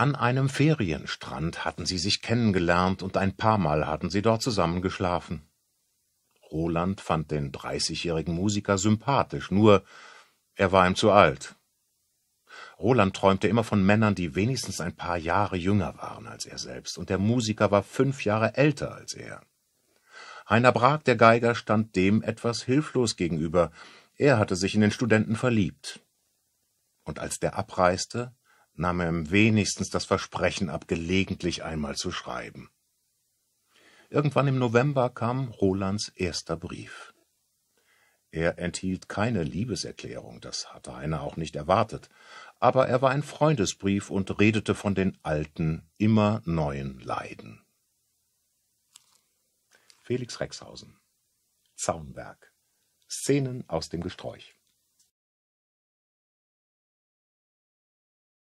An einem Ferienstrand hatten sie sich kennengelernt und ein paar Mal hatten sie dort zusammen geschlafen. Roland fand den dreißigjährigen Musiker sympathisch, nur er war ihm zu alt. Roland träumte immer von Männern, die wenigstens ein paar Jahre jünger waren als er selbst, und der Musiker war fünf Jahre älter als er. Heiner Brag, der Geiger, stand dem etwas hilflos gegenüber. Er hatte sich in den Studenten verliebt. Und als der abreiste, nahm er ihm wenigstens das Versprechen ab, gelegentlich einmal zu schreiben. Irgendwann im November kam Rolands erster Brief. Er enthielt keine Liebeserklärung, das hatte einer auch nicht erwartet, aber er war ein Freundesbrief und redete von den alten, immer neuen Leiden. Felix Rexhausen Zaunberg Szenen aus dem Gesträuch